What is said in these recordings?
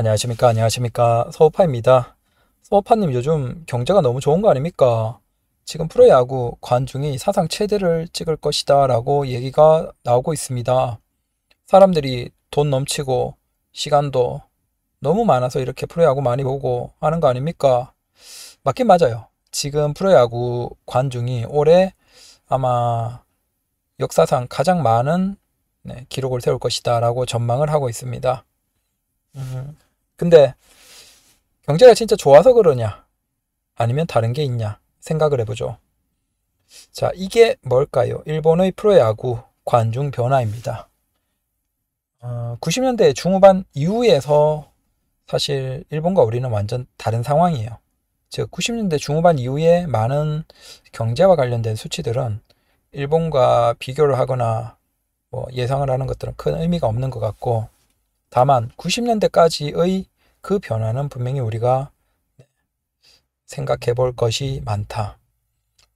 안녕하십니까 안녕하십니까 서우파입니다. 서우파님 요즘 경제가 너무 좋은 거 아닙니까? 지금 프로야구 관중이 사상 최대를 찍을 것이다 라고 얘기가 나오고 있습니다. 사람들이 돈 넘치고 시간도 너무 많아서 이렇게 프로야구 많이 보고 하는 거 아닙니까? 맞긴 맞아요. 지금 프로야구 관중이 올해 아마 역사상 가장 많은 네, 기록을 세울 것이다 라고 전망을 하고 있습니다. 음. 근데 경제가 진짜 좋아서 그러냐? 아니면 다른 게 있냐? 생각을 해보죠. 자, 이게 뭘까요? 일본의 프로야구 관중 변화입니다. 어, 90년대 중후반 이후에서 사실 일본과 우리는 완전 다른 상황이에요. 즉, 90년대 중후반 이후에 많은 경제와 관련된 수치들은 일본과 비교를 하거나 뭐 예상을 하는 것들은 큰 의미가 없는 것 같고, 다만 90년대까지의 그 변화는 분명히 우리가 생각해 볼 것이 많다.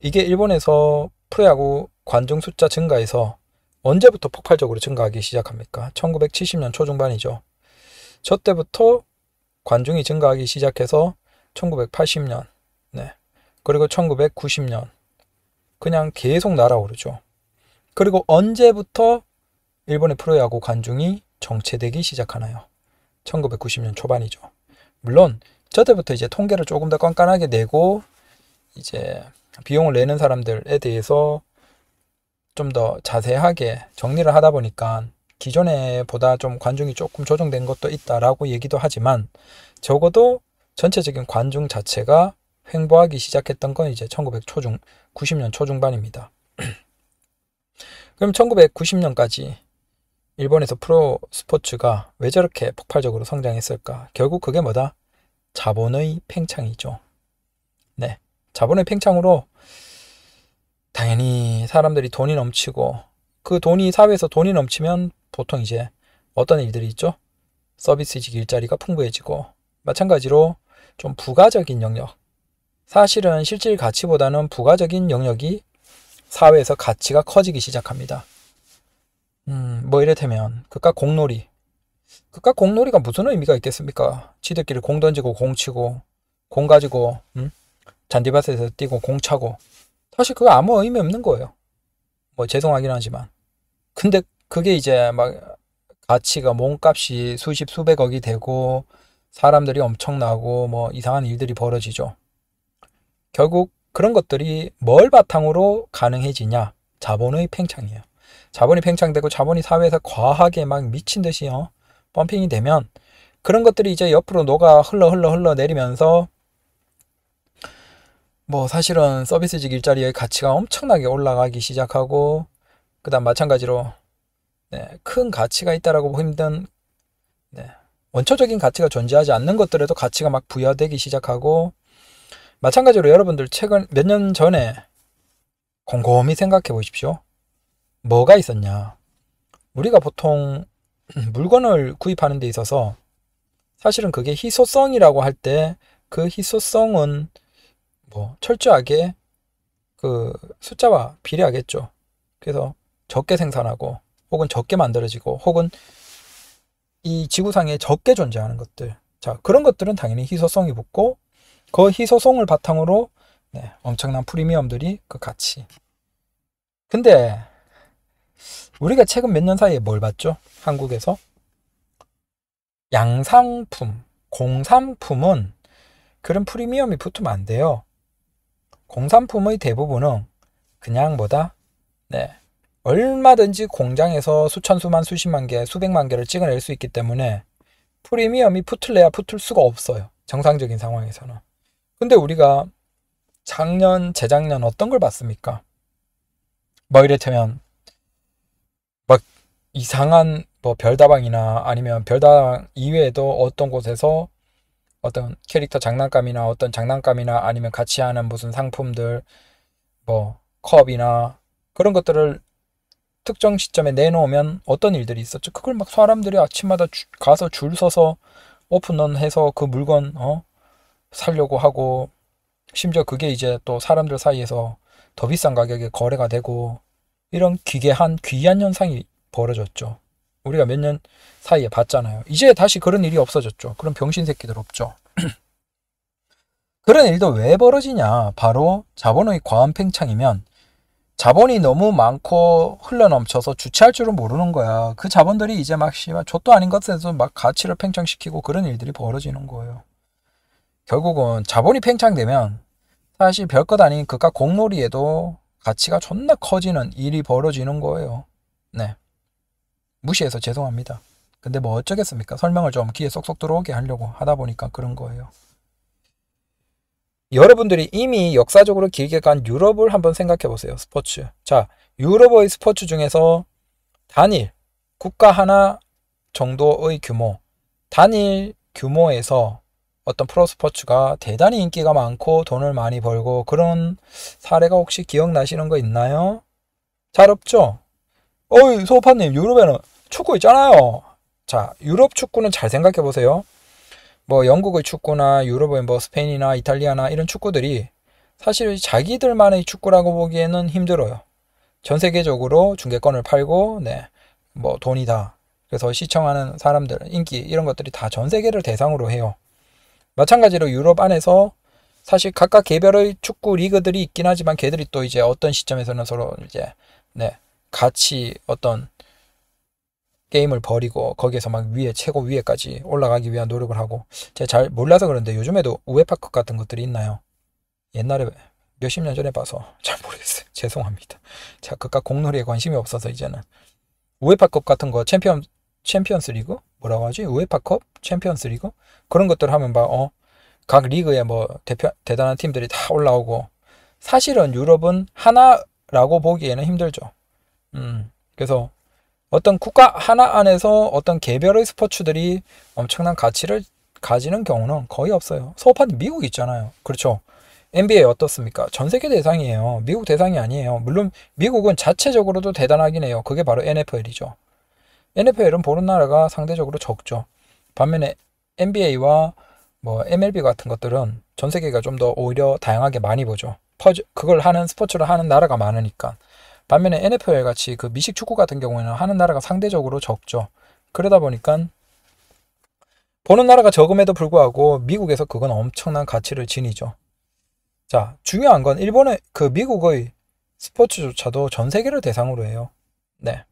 이게 일본에서 프로야구 관중 숫자 증가에서 언제부터 폭발적으로 증가하기 시작합니까? 1970년 초중반이죠. 저 때부터 관중이 증가하기 시작해서 1980년, 네. 그리고 1990년, 그냥 계속 날아오르죠. 그리고 언제부터 일본의 프로야구 관중이 정체되기 시작하나요? 1990년 초반이죠. 물론 저때부터 이제 통계를 조금 더 깐깐하게 내고 이제 비용을 내는 사람들에 대해서 좀 더 자세하게 정리를 하다 보니까 기존에 보다 좀 관중이 조금 조정된 것도 있다라고 얘기도 하지만 적어도 전체적인 관중 자체가 횡보하기 시작했던 건 이제 1 9 90년 초중반입니다. 그럼 1990년까지 일본에서 프로 스포츠가 왜 저렇게 폭발적으로 성장했을까? 결국 그게 뭐다? 자본의 팽창이죠. 네. 자본의 팽창으로 당연히 사람들이 돈이 넘치고 그 돈이 사회에서 돈이 넘치면 보통 이제 어떤 일들이 있죠? 서비스직 일자리가 풍부해지고 마찬가지로 좀 부가적인 영역 사실은 실질 가치보다는 부가적인 영역이 사회에서 가치가 커지기 시작합니다. 음, 뭐 이를테면 그깟 공놀이. 그깟 공놀이가 무슨 의미가 있겠습니까? 지들끼리 공 던지고 공 치고 공 가지고 음? 잔디밭에서 뛰고 공 차고 사실 그거 아무 의미 없는 거예요. 뭐 죄송하긴 하지만 근데 그게 이제 막 가치가 몸값이 수십 수백억이 되고 사람들이 엄청나고 뭐 이상한 일들이 벌어지죠. 결국 그런 것들이 뭘 바탕으로 가능해지냐? 자본의 팽창이에요. 자본이 팽창되고 자본이 사회에서 과하게 막 미친 듯이 어, 펌핑이 되면 그런 것들이 이제 옆으로 녹아 흘러 흘러 흘러 내리면서 뭐 사실은 서비스직 일자리의 가치가 엄청나게 올라가기 시작하고 그다음 마찬가지로 네, 큰 가치가 있다라고 보이던 네, 원초적인 가치가 존재하지 않는 것들에도 가치가 막 부여되기 시작하고 마찬가지로 여러분들 최근 몇 년 전에 곰곰이 생각해 보십시오. 뭐가 있었냐. 우리가 보통 물건을 구입하는 데 있어서 사실은 그게 희소성이라고 할 때 그 희소성은 뭐 철저하게 그 숫자와 비례하겠죠. 그래서 적게 생산하고 혹은 적게 만들어지고 혹은 이 지구상에 적게 존재하는 것들. 자, 그런 것들은 당연히 희소성이 붙고 그 희소성을 바탕으로 네, 엄청난 프리미엄들이 그 가치. 근데 우리가 최근 몇 년 사이에 뭘 봤죠? 한국에서 양상품, 공산품은 그런 프리미엄이 붙으면 안 돼요. 공산품의 대부분은 그냥 뭐다? 네. 얼마든지 공장에서 수천, 수만, 수십만 개, 수백만 개를 찍어낼 수 있기 때문에 프리미엄이 붙을래야 붙을 수가 없어요. 정상적인 상황에서는. 근데 우리가 작년, 재작년 어떤 걸 봤습니까? 뭐 이를테면 이상한 뭐 별다방이나 아니면 별다방 이외에도 어떤 곳에서 어떤 캐릭터 장난감이나 어떤 장난감이나 아니면 같이 하는 무슨 상품들 뭐 컵이나 그런 것들을 특정 시점에 내놓으면 어떤 일들이 있었죠. 그걸 막 사람들이 아침마다 주, 가서 줄 서서 오픈런해서 그 물건 어 살려고 하고 심지어 그게 이제 또 사람들 사이에서 더 비싼 가격에 거래가 되고 이런 기괴한 귀한 현상이 벌어졌죠. 우리가 몇 년 사이에 봤잖아요. 이제 다시 그런 일이 없어졌죠. 그런 병신 새끼들 없죠. 그런 일도 왜 벌어지냐? 바로 자본의 과한 팽창이면 자본이 너무 많고 흘러넘쳐서 주체할 줄은 모르는 거야. 그 자본들이 이제 막 씨발 좆도 아닌 것에서 막 가치를 팽창시키고 그런 일들이 벌어지는 거예요. 결국은 자본이 팽창되면 사실 별것 아닌 그깟 공놀이에도 가치가 존나 커지는 일이 벌어지는 거예요. 네. 무시해서 죄송합니다. 근데 뭐 어쩌겠습니까? 설명을 좀 귀에 쏙쏙 들어오게 하려고 하다 보니까 그런 거예요. 여러분들이 이미 역사적으로 길게 간 유럽을 한번 생각해 보세요. 스포츠. 자, 유럽의 스포츠 중에서 단일 국가 하나 정도의 규모, 단일 규모에서 어떤 프로 스포츠가 대단히 인기가 많고 돈을 많이 벌고 그런 사례가 혹시 기억나시는 거 있나요? 잘 없죠? 어이, 소파님, 유럽에는 축구 있잖아요. 자, 유럽 축구는 잘 생각해 보세요. 뭐 영국의 축구나 유럽의 뭐 스페인이나 이탈리아나 이런 축구들이 사실 자기들만의 축구라고 보기에는 힘들어요. 전 세계적으로 중계권을 팔고 네. 뭐 돈이다. 그래서 시청하는 사람들, 인기 이런 것들이 다 전 세계를 대상으로 해요. 마찬가지로 유럽 안에서 사실 각각 개별의 축구 리그들이 있긴 하지만 걔들이 또 이제 어떤 시점에서는 서로 이제 네. 같이 어떤 게임을 버리고 거기에서 막 위에 최고 위에까지 올라가기 위한 노력을 하고 제가 잘 몰라서 그런데 요즘에도 우에파컵 같은 것들이 있나요? 옛날에 몇십 년 전에 봐서 잘 모르겠어요. 죄송합니다. 제가 그깟 공놀이에 관심이 없어서 이제는 우에파컵 같은 거 챔피언 챔피언스 리그 뭐라고 하지? 우에파컵 챔피언스 리그 그런 것들 하면 봐어각 리그에 뭐 대표 대단한 팀들이 다 올라오고 사실은 유럽은 하나라고 보기에는 힘들죠. 음 그래서 어떤 국가 하나 안에서 어떤 개별의 스포츠들이 엄청난 가치를 가지는 경우는 거의 없어요. 소파 미국 있잖아요. 그렇죠. NBA 어떻습니까? 전 세계 대상이에요. 미국 대상이 아니에요. 물론 미국은 자체적으로도 대단하긴 해요. 그게 바로 NFL이죠. NFL은 보는 나라가 상대적으로 적죠. 반면에 NBA와 뭐 MLB 같은 것들은 전 세계가 좀 더 오히려 다양하게 많이 보죠. 퍼즐, 그걸 하는 스포츠를 하는 나라가 많으니까. 반면에 NFL 같이 그 미식 축구 같은 경우에는 하는 나라가 상대적으로 적죠. 그러다 보니까 보는 나라가 적음에도 불구하고 미국에서 그건 엄청난 가치를 지니죠. 자, 중요한 건 일본의 그 미국의 스포츠조차도 전 세계를 대상으로 해요. 네.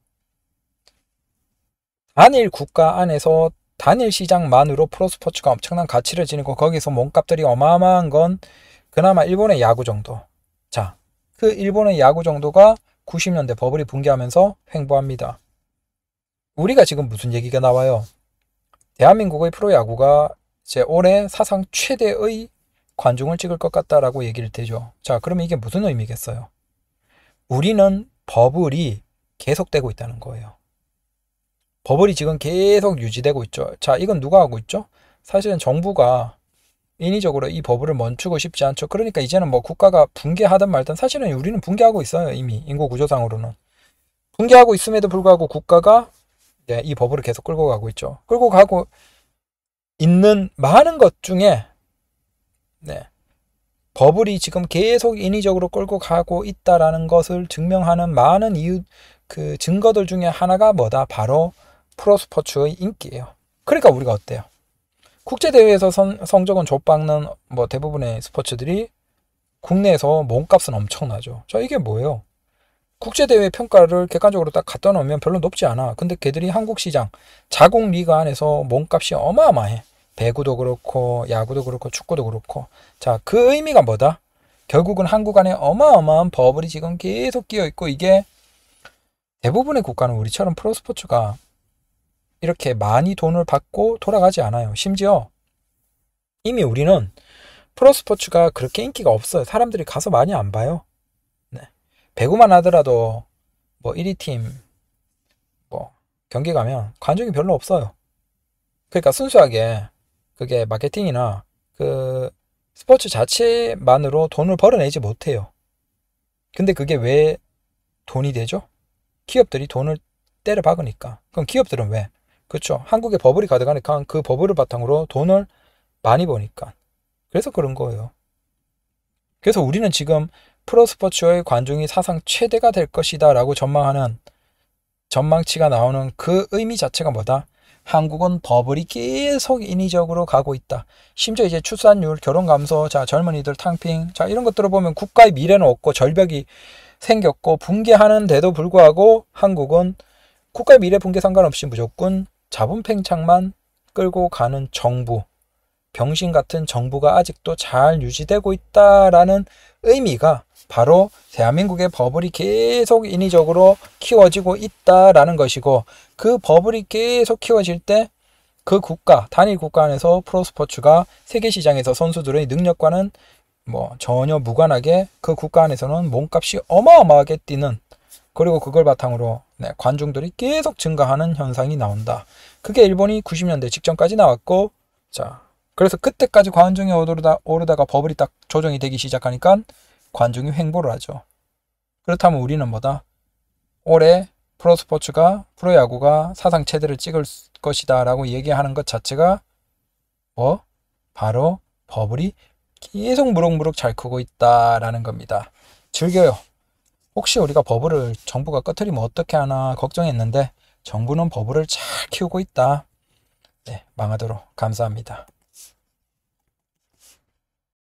단일 국가 안에서 단일 시장만으로 프로스포츠가 엄청난 가치를 지니고 거기서 몸값들이 어마어마한 건 그나마 일본의 야구 정도. 자, 그 일본의 야구 정도가 90년대 버블이 붕괴하면서 횡보합니다. 우리가 지금 무슨 얘기가 나와요? 대한민국의 프로야구가 제 올해 사상 최대의 관중을 찍을 것 같다라고 얘기를 되죠. 자, 그러면 이게 무슨 의미겠어요? 우리는 버블이 계속되고 있다는 거예요. 버블이 지금 계속 유지되고 있죠. 자, 이건 누가 하고 있죠? 사실은 정부가 인위적으로 이 버블을 멈추고 싶지 않죠. 그러니까 이제는 뭐 국가가 붕괴하든 말든 사실은 우리는 붕괴하고 있어요. 이미 인구 구조상으로는. 붕괴하고 있음에도 불구하고 국가가 네, 이 버블을 계속 끌고 가고 있죠. 끌고 가고 있는 많은 것 중에 네, 버블이 지금 계속 인위적으로 끌고 가고 있다라는 것을 증명하는 많은 이유 그 증거들 중에 하나가 뭐다? 바로 프로스포츠의 인기예요. 그러니까 우리가 어때요? 국제대회에서 선, 성적은 좆박는 뭐 대부분의 스포츠들이 국내에서 몸값은 엄청나죠. 자, 이게 뭐예요? 국제대회 평가를 객관적으로 딱 갖다 놓으면 별로 높지 않아. 근데 걔들이 한국 시장, 자국 리그 안에서 몸값이 어마어마해. 배구도 그렇고, 야구도 그렇고, 축구도 그렇고. 자, 그 의미가 뭐다? 결국은 한국 안에 어마어마한 버블이 지금 계속 끼어 있고, 이게 대부분의 국가는 우리처럼 프로스포츠가 이렇게 많이 돈을 받고 돌아가지 않아요. 심지어 이미 우리는 프로스포츠가 그렇게 인기가 없어요. 사람들이 가서 많이 안 봐요. 네. 배구만 하더라도 뭐 1위 팀 뭐 경기 가면 관중이 별로 없어요. 그러니까 순수하게 그게 마케팅이나 그 스포츠 자체만으로 돈을 벌어내지 못해요. 근데 그게 왜 돈이 되죠? 기업들이 돈을 때려 박으니까. 그럼 기업들은 왜? 그렇죠. 한국에 버블이 가득하니까 그 버블을 바탕으로 돈을 많이 버니까. 그래서 그런 거예요. 그래서 우리는 지금 프로스포츠의 관중이 사상 최대가 될 것이다 라고 전망하는 전망치가 나오는 그 의미 자체가 뭐다? 한국은 버블이 계속 인위적으로 가고 있다. 심지어 이제 출산율, 결혼 감소, 자 젊은이들 탕핑, 자 이런 것들을 보면 국가의 미래는 없고 절벽이 생겼고 붕괴하는데도 불구하고 한국은 국가의 미래 붕괴 상관없이 무조건 자본팽창만 끌고 가는 정부, 병신 같은 정부가 아직도 잘 유지되고 있다라는 의미가 바로 대한민국의 버블이 계속 인위적으로 키워지고 있다라는 것이고 그 버블이 계속 키워질 때 그 국가, 단일 국가 안에서 프로스포츠가 세계 시장에서 선수들의 능력과는 뭐 전혀 무관하게 그 국가 안에서는 몸값이 어마어마하게 뛰는 그리고 그걸 바탕으로 네, 관중들이 계속 증가하는 현상이 나온다. 그게 일본이 90년대 직전까지 나왔고 자 그래서 그때까지 관중이 오르다, 오르다가 버블이 딱 조정이 되기 시작하니까 관중이 횡보를 하죠. 그렇다면 우리는 뭐다? 올해 프로스포츠가 프로야구가 사상 최대를 찍을 것이다 라고 얘기하는 것 자체가 뭐? 바로 버블이 계속 무럭무럭 잘 크고 있다라는 겁니다. 즐겨요. 혹시 우리가 버블을 정부가 꺼트리면 어떻게 하나 걱정했는데 정부는 버블을 잘 키우고 있다. 네, 망하도록 감사합니다.